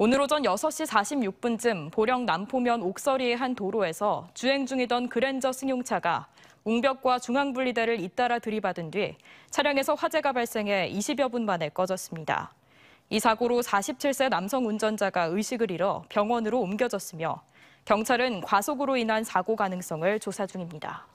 오늘 오전 6시 46분쯤 보령 남포면 옥서리의 한 도로에서 주행 중이던 그랜저 승용차가 웅벽과 중앙분리대를 잇따라 들이받은 뒤 차량에서 화재가 발생해 20여 분 만에 꺼졌습니다. 이 사고로 47세 남성 운전자가 의식을 잃어 병원으로 옮겨졌으며 경찰은 과속으로 인한 사고 가능성을 조사 중입니다.